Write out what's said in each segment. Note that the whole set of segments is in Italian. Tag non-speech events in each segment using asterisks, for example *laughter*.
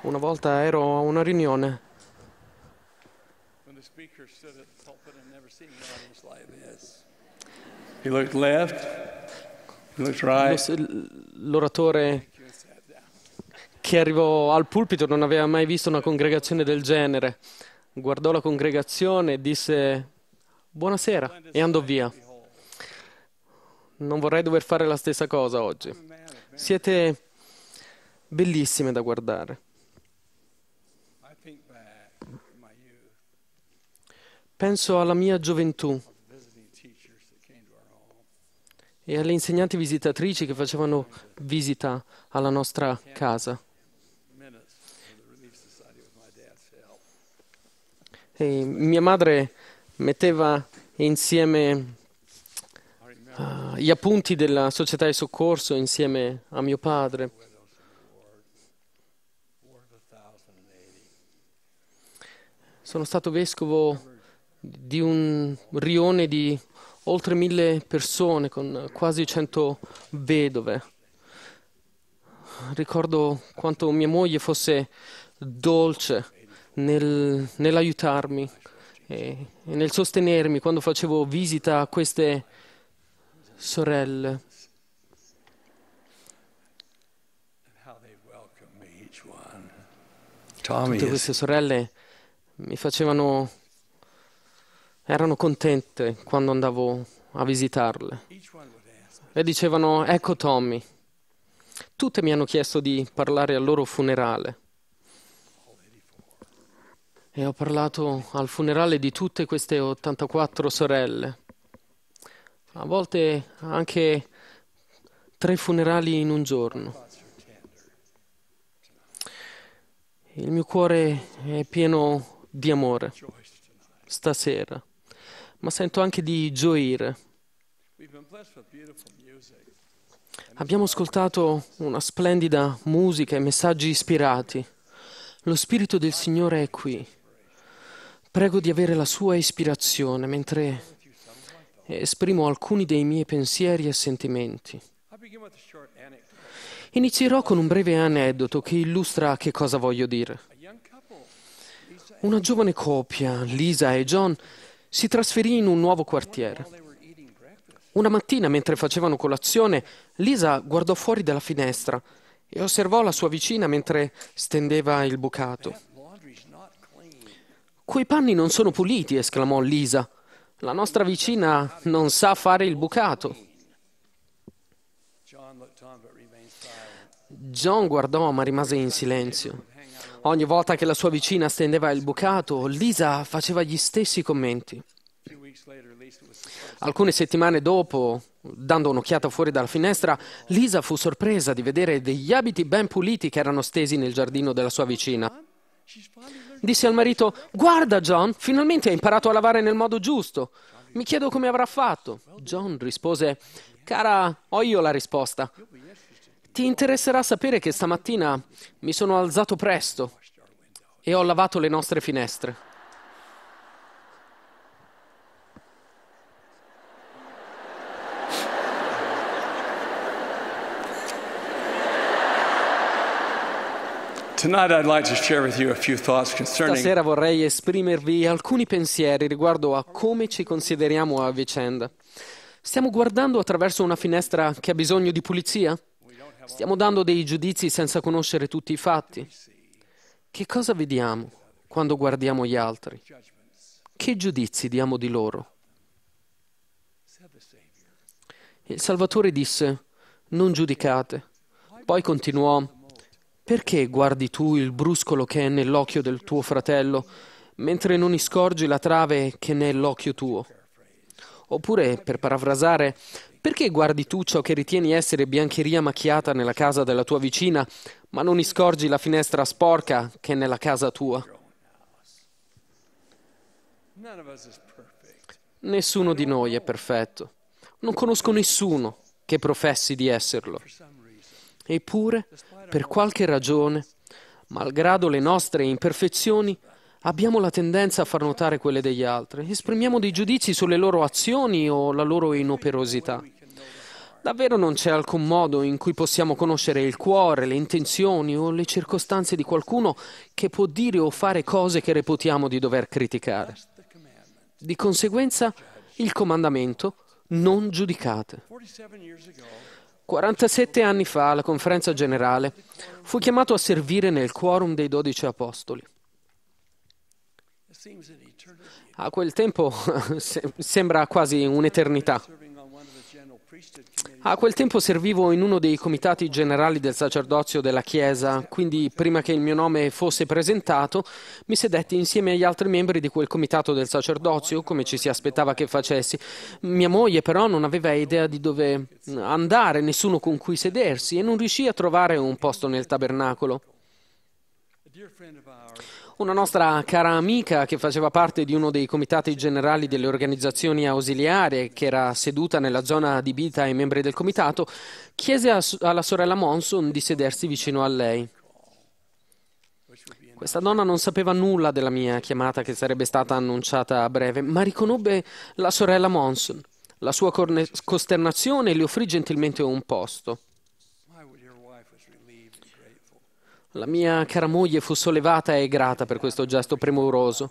Una volta ero a una riunione. L'oratore che arrivò al pulpito non aveva mai visto una congregazione del genere. Guardò la congregazione e disse buonasera e andò via. Non vorrei dover fare la stessa cosa oggi. Siete bellissime da guardare. Penso alla mia gioventù e alle insegnanti visitatrici che facevano visita alla nostra casa. E mia madre metteva insieme uh, gli appunti della società di soccorso insieme a mio padre. Sono stato vescovo di un rione di oltre mille persone con quasi cento vedove. Ricordo quanto mia moglie fosse dolce nel, nell'aiutarmi e, e nel sostenermi quando facevo visita a queste sorelle. Tutte queste sorelle mi facevano, erano contente quando andavo a visitarle e dicevano ecco Tommy. Tutte mi hanno chiesto di parlare al loro funerale. E ho parlato al funerale di tutte queste 84 sorelle. A volte anche tre funerali in un giorno. Il mio cuore è pieno di amore stasera, ma sento anche di gioire. Abbiamo ascoltato una splendida musica e messaggi ispirati. Lo Spirito del Signore è qui. Prego di avere la sua ispirazione mentre esprimo alcuni dei miei pensieri e sentimenti. Inizierò con un breve aneddoto che illustra che cosa voglio dire. Una giovane coppia, Lisa e John, si trasferì in un nuovo quartiere. Una mattina, mentre facevano colazione, Lisa guardò fuori dalla finestra e osservò la sua vicina mentre stendeva il bucato. Quei panni non sono puliti, esclamò Lisa. La nostra vicina non sa fare il bucato. John guardò ma rimase in silenzio. Ogni volta che la sua vicina stendeva il bucato, Lisa faceva gli stessi commenti. Alcune settimane dopo, dando un'occhiata fuori dalla finestra, Lisa fu sorpresa di vedere degli abiti ben puliti che erano stesi nel giardino della sua vicina. Disse al marito, guarda John, finalmente hai imparato a lavare nel modo giusto. Mi chiedo come avrà fatto. John rispose, cara, ho io la risposta. Ti interesserà sapere che stamattina mi sono alzato presto e ho lavato le nostre finestre. Stasera vorrei esprimervi alcuni pensieri riguardo a come ci consideriamo a vicenda. Stiamo guardando attraverso una finestra che ha bisogno di pulizia? Stiamo dando dei giudizi senza conoscere tutti i fatti? Che cosa vediamo quando guardiamo gli altri? Che giudizi diamo di loro? Il Salvatore disse, non giudicate. Poi continuò, perché guardi tu il bruscolo che è nell'occhio del tuo fratello, mentre non iscorgi la trave che è nell'occhio tuo? Oppure, per parafrasare, perché guardi tu ciò che ritieni essere biancheria macchiata nella casa della tua vicina, ma non iscorgi la finestra sporca che è nella casa tua? Nessuno di noi è perfetto. Non conosco nessuno che professi di esserlo. Eppure, per qualche ragione, malgrado le nostre imperfezioni, abbiamo la tendenza a far notare quelle degli altri, esprimiamo dei giudizi sulle loro azioni o la loro inoperosità. Davvero non c'è alcun modo in cui possiamo conoscere il cuore, le intenzioni o le circostanze di qualcuno che può dire o fare cose che reputiamo di dover criticare. Di conseguenza, il comandamento non giudicate. 47 anni fa, alla conferenza generale, fu chiamato a servire nel quorum dei dodici apostoli. A quel tempo *laughs* sembra quasi un'eternità. A quel tempo servivo in uno dei comitati generali del sacerdozio della Chiesa, quindi prima che il mio nome fosse presentato mi sedetti insieme agli altri membri di quel comitato del sacerdozio, come ci si aspettava che facessi. Mia moglie però non aveva idea di dove andare, nessuno con cui sedersi e non riuscì a trovare un posto nel tabernacolo. Una nostra cara amica che faceva parte di uno dei comitati generali delle organizzazioni ausiliarie, che era seduta nella zona adibita ai membri del comitato, chiese alla sorella Monson di sedersi vicino a lei. Questa donna non sapeva nulla della mia chiamata che sarebbe stata annunciata a breve, ma riconobbe la sorella Monson. La sua corne- costernazione le offrì gentilmente un posto. La mia cara moglie fu sollevata e grata per questo gesto premuroso.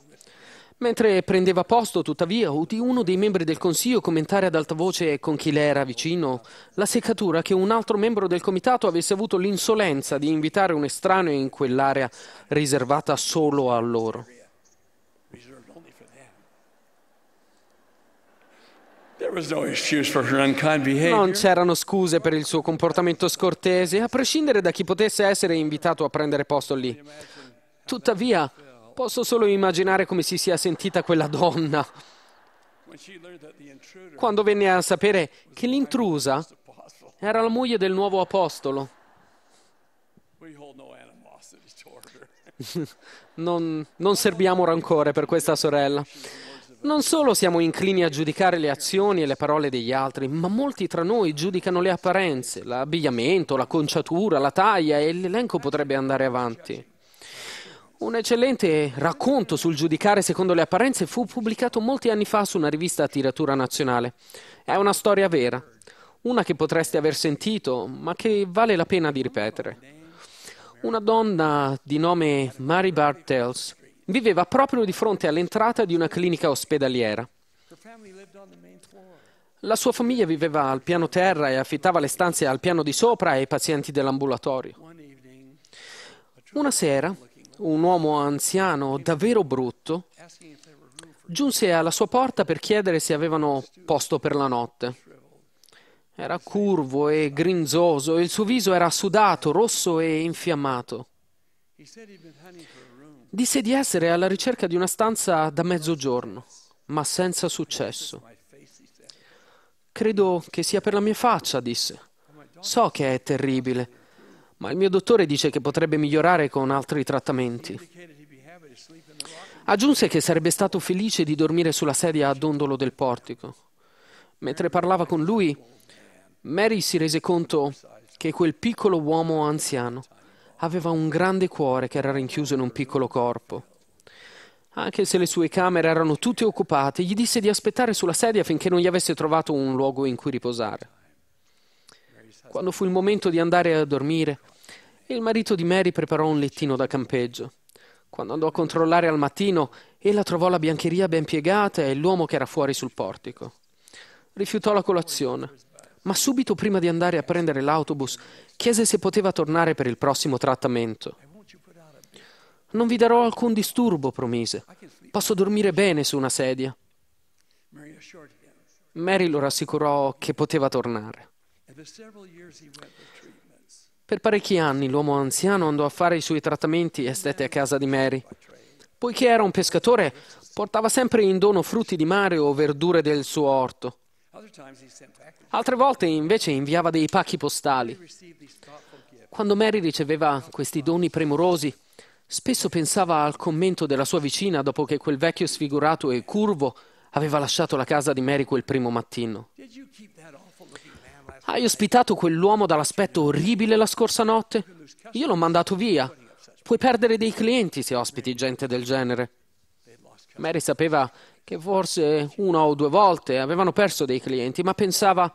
Mentre prendeva posto, tuttavia, udì uno dei membri del consiglio commentare ad alta voce con chi le era vicino la seccatura che un altro membro del comitato avesse avuto l'insolenza di invitare un estraneo in quell'area riservata solo a loro. Non c'erano scuse per il suo comportamento scortese, a prescindere da chi potesse essere invitato a prendere posto lì. Tuttavia, posso solo immaginare come si sia sentita quella donna quando venne a sapere che l'intrusa era la moglie del nuovo apostolo. *laughs* Non, non serviamo rancore per questa sorella. Non solo siamo inclini a giudicare le azioni e le parole degli altri, ma molti tra noi giudicano le apparenze, l'abbigliamento, la conciatura, la taglia e l'elenco potrebbe andare avanti. Un eccellente racconto sul giudicare secondo le apparenze fu pubblicato molti anni fa su una rivista a tiratura nazionale. È una storia vera, una che potreste aver sentito, ma che vale la pena di ripetere. Una donna di nome Mary Bartels Viveva proprio di fronte all'entrata di una clinica ospedaliera. La sua famiglia viveva al piano terra e affittava le stanze al piano di sopra ai pazienti dell'ambulatorio. Una sera, un uomo anziano davvero brutto giunse alla sua porta per chiedere se avevano posto per la notte. Era curvo e grinzoso, il suo viso era sudato, rosso e infiammato. Disse di essere alla ricerca di una stanza da mezzogiorno, ma senza successo. Credo che sia per la mia faccia, disse. So che è terribile, ma il mio dottore dice che potrebbe migliorare con altri trattamenti. Aggiunse che sarebbe stato felice di dormire sulla sedia a dondolo del portico. Mentre parlava con lui, Mary si rese conto che quel piccolo uomo anziano aveva un grande cuore che era rinchiuso in un piccolo corpo. Anche se le sue camere erano tutte occupate, gli disse di aspettare sulla sedia finché non gli avesse trovato un luogo in cui riposare. Quando fu il momento di andare a dormire, il marito di Mary preparò un lettino da campeggio. Quando andò a controllare al mattino, ella trovò la biancheria ben piegata e l'uomo che era fuori sul portico. Rifiutò la colazione ma subito prima di andare a prendere l'autobus chiese se poteva tornare per il prossimo trattamento. Non vi darò alcun disturbo, promise. Posso dormire bene su una sedia. Mary lo rassicurò che poteva tornare. Per parecchi anni l'uomo anziano andò a fare i suoi trattamenti e stette a casa di Mary. Poiché era un pescatore, portava sempre in dono frutti di mare o verdure del suo orto. Altre volte invece inviava dei pacchi postali. Quando Mary riceveva questi doni premurosi, spesso pensava al commento della sua vicina dopo che quel vecchio sfigurato e curvo aveva lasciato la casa di Mary quel primo mattino. Hai ospitato quell'uomo dall'aspetto orribile la scorsa notte? Io l'ho mandato via. Puoi perdere dei clienti se ospiti gente del genere. Mary sapeva che forse una o due volte avevano perso dei clienti, ma pensava,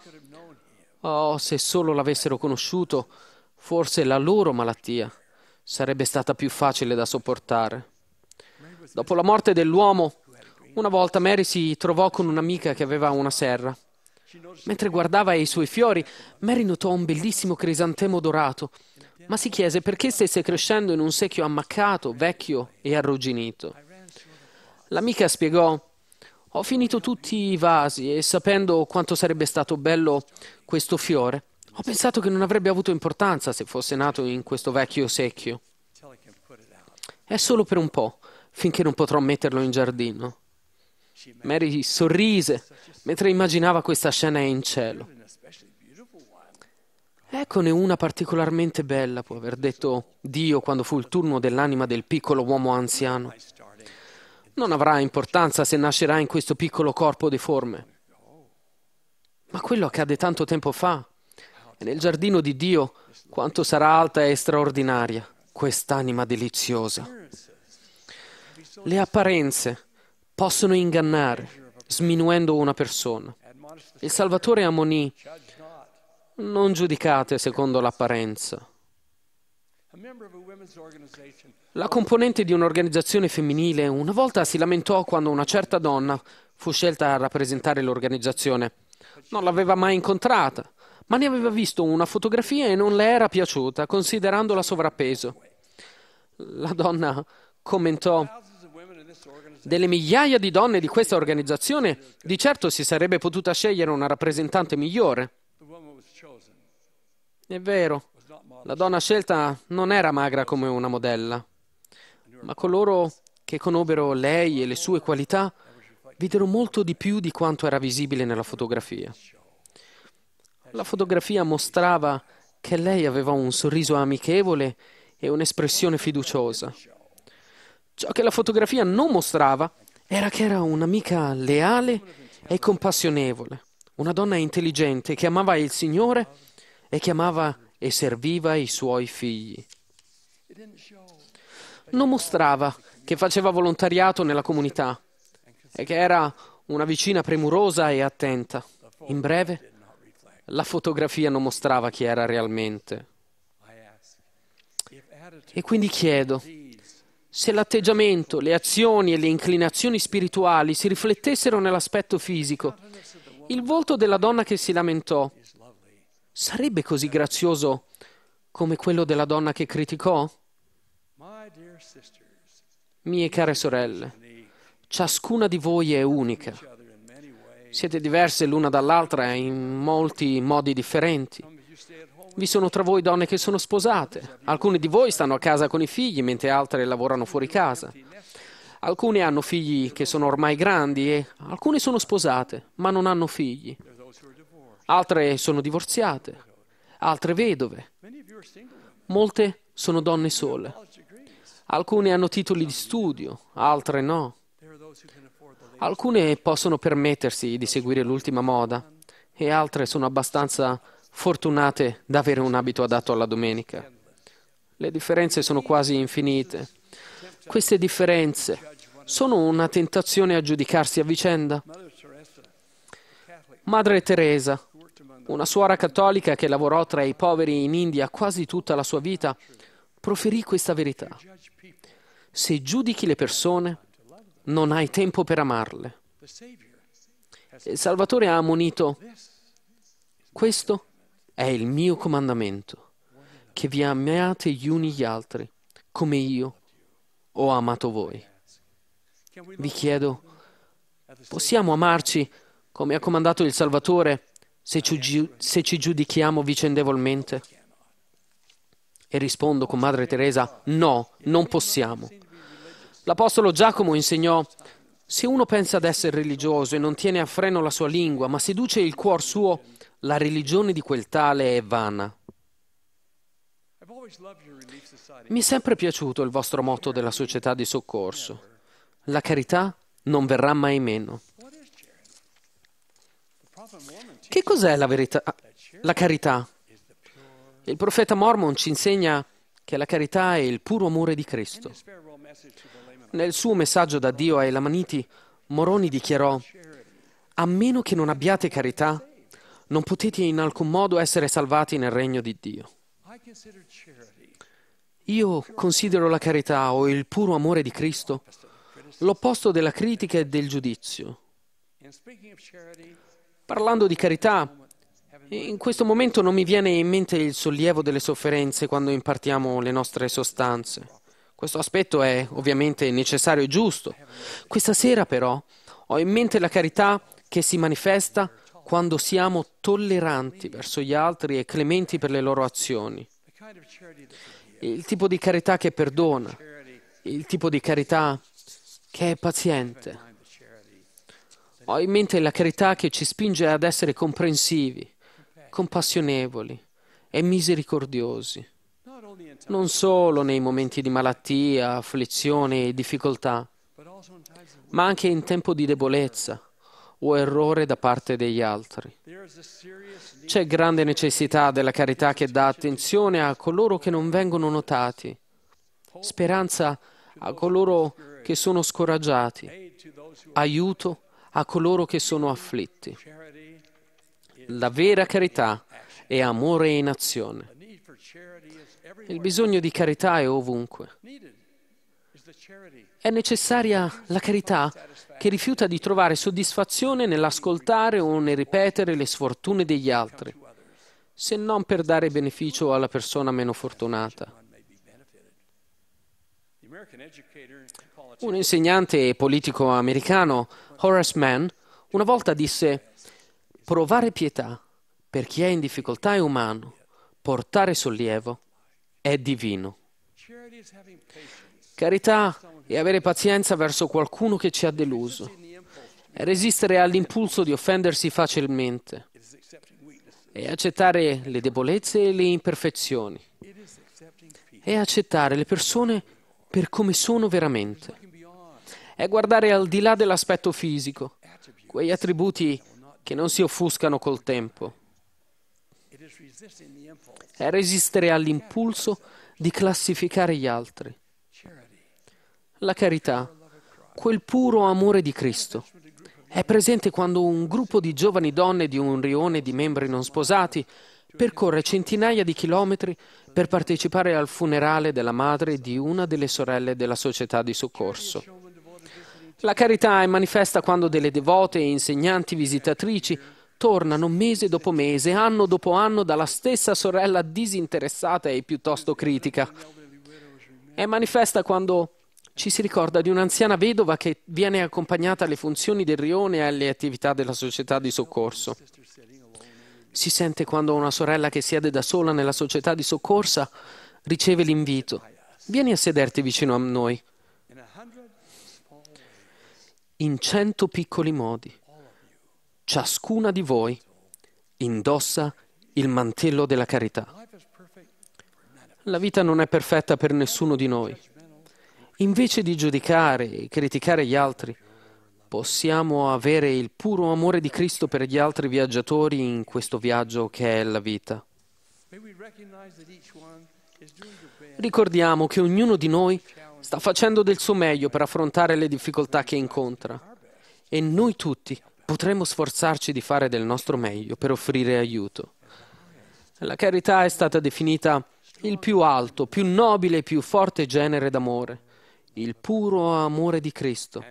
oh, se solo l'avessero conosciuto, forse la loro malattia sarebbe stata più facile da sopportare. Dopo la morte dell'uomo, una volta Mary si trovò con un'amica che aveva una serra. Mentre guardava i suoi fiori, Mary notò un bellissimo crisantemo dorato, ma si chiese perché stesse crescendo in un secchio ammaccato, vecchio e arrugginito. L'amica spiegò ho finito tutti i vasi e sapendo quanto sarebbe stato bello questo fiore, ho pensato che non avrebbe avuto importanza se fosse nato in questo vecchio secchio. È solo per un po', finché non potrò metterlo in giardino. Mary sorrise mentre immaginava questa scena in cielo. Eccone una particolarmente bella, può aver detto Dio quando fu il turno dell'anima del piccolo uomo anziano. Non avrà importanza se nascerà in questo piccolo corpo deforme. Ma quello accade tanto tempo fa. E nel giardino di Dio quanto sarà alta e straordinaria quest'anima deliziosa. Le apparenze possono ingannare, sminuendo una persona. Il Salvatore ammonì, non giudicate secondo l'apparenza. La componente di un'organizzazione femminile una volta si lamentò quando una certa donna fu scelta a rappresentare l'organizzazione. Non l'aveva mai incontrata, ma ne aveva visto una fotografia e non le era piaciuta, considerandola sovrappeso. La donna commentò delle migliaia di donne di questa organizzazione, di certo si sarebbe potuta scegliere una rappresentante migliore. È vero, la donna scelta non era magra come una modella ma coloro che conobbero lei e le sue qualità videro molto di più di quanto era visibile nella fotografia. La fotografia mostrava che lei aveva un sorriso amichevole e un'espressione fiduciosa. Ciò che la fotografia non mostrava era che era un'amica leale e compassionevole, una donna intelligente che amava il Signore e che amava e serviva i suoi figli. Non mostrava che faceva volontariato nella comunità e che era una vicina premurosa e attenta. In breve, la fotografia non mostrava chi era realmente. E quindi chiedo se l'atteggiamento, le azioni e le inclinazioni spirituali si riflettessero nell'aspetto fisico. Il volto della donna che si lamentò sarebbe così grazioso come quello della donna che criticò? Mie care sorelle, ciascuna di voi è unica. Siete diverse l'una dall'altra in molti modi differenti. Vi sono tra voi donne che sono sposate, alcune di voi stanno a casa con i figli mentre altre lavorano fuori casa. Alcune hanno figli che sono ormai grandi e alcune sono sposate, ma non hanno figli. Altre sono divorziate, altre vedove. Molte sono donne sole. Alcune hanno titoli di studio, altre no. Alcune possono permettersi di seguire l'ultima moda e altre sono abbastanza fortunate da avere un abito adatto alla domenica. Le differenze sono quasi infinite. Queste differenze sono una tentazione a giudicarsi a vicenda. Madre Teresa, una suora cattolica che lavorò tra i poveri in India quasi tutta la sua vita, proferì questa verità. Se giudichi le persone, non hai tempo per amarle. Il Salvatore ha ammonito, questo è il mio comandamento, che vi amiate gli uni gli altri, come io ho amato voi. Vi chiedo, possiamo amarci come ha comandato il Salvatore se ci, se ci giudichiamo vicendevolmente? E rispondo con Madre Teresa, no, non possiamo. L'Apostolo Giacomo insegnò, se uno pensa ad essere religioso e non tiene a freno la sua lingua, ma seduce il cuor suo, la religione di quel tale è vana. Mi è sempre piaciuto il vostro motto della società di soccorso. La carità non verrà mai meno. Che cos'è la verità? La carità? Il profeta Mormon ci insegna che la carità è il puro amore di Cristo. Nel suo messaggio da Dio ai Lamaniti, Moroni dichiarò, a meno che non abbiate carità, non potete in alcun modo essere salvati nel regno di Dio. Io considero la carità o il puro amore di Cristo l'opposto della critica e del giudizio. Parlando di carità, in questo momento non mi viene in mente il sollievo delle sofferenze quando impartiamo le nostre sostanze. Questo aspetto è ovviamente necessario e giusto. Questa sera però ho in mente la carità che si manifesta quando siamo tolleranti verso gli altri e clementi per le loro azioni. Il tipo di carità che perdona, il tipo di carità che è paziente. Ho in mente la carità che ci spinge ad essere comprensivi, compassionevoli e misericordiosi, non solo nei momenti di malattia, afflizione e difficoltà, ma anche in tempo di debolezza o errore da parte degli altri. C'è grande necessità della carità che dà attenzione a coloro che non vengono notati, speranza a coloro che sono scoraggiati, aiuto a coloro che sono afflitti la vera carità è amore in azione. Il bisogno di carità è ovunque. È necessaria la carità che rifiuta di trovare soddisfazione nell'ascoltare o nel ripetere le sfortune degli altri, se non per dare beneficio alla persona meno fortunata. Un insegnante e politico americano, Horace Mann, una volta disse Provare pietà per chi è in difficoltà è umano, portare sollievo è divino. Carità è avere pazienza verso qualcuno che ci ha deluso, è resistere all'impulso di offendersi facilmente, è accettare le debolezze e le imperfezioni, è accettare le persone per come sono veramente, è guardare al di là dell'aspetto fisico, quegli attributi che non si offuscano col tempo. È resistere all'impulso di classificare gli altri. La carità, quel puro amore di Cristo, è presente quando un gruppo di giovani donne di un rione di membri non sposati percorre centinaia di chilometri per partecipare al funerale della madre di una delle sorelle della società di soccorso. La carità è manifesta quando delle devote e insegnanti visitatrici tornano mese dopo mese, anno dopo anno, dalla stessa sorella disinteressata e piuttosto critica. È manifesta quando ci si ricorda di un'anziana vedova che viene accompagnata alle funzioni del rione e alle attività della società di soccorso. Si sente quando una sorella che siede da sola nella società di soccorsa riceve l'invito. Vieni a sederti vicino a noi in cento piccoli modi. Ciascuna di voi indossa il mantello della carità. La vita non è perfetta per nessuno di noi. Invece di giudicare e criticare gli altri, possiamo avere il puro amore di Cristo per gli altri viaggiatori in questo viaggio che è la vita. Ricordiamo che ognuno di noi sta facendo del suo meglio per affrontare le difficoltà che incontra e noi tutti potremmo sforzarci di fare del nostro meglio per offrire aiuto. La carità è stata definita il più alto, più nobile e più forte genere d'amore, il puro amore di Cristo.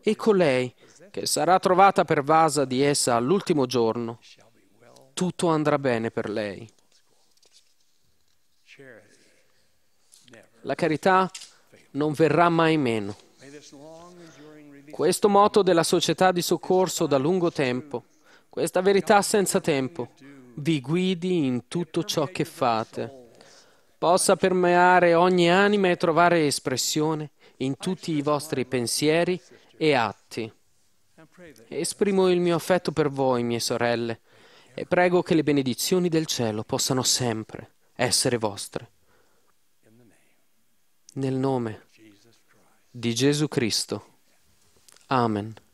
E colei che sarà trovata pervasa di essa all'ultimo giorno, tutto andrà bene per lei. la carità non verrà mai meno. Questo motto della società di soccorso da lungo tempo, questa verità senza tempo, vi guidi in tutto ciò che fate, possa permeare ogni anima e trovare espressione in tutti i vostri pensieri e atti. Esprimo il mio affetto per voi, mie sorelle, e prego che le benedizioni del cielo possano sempre essere vostre nel nome di Gesù Cristo. Amen.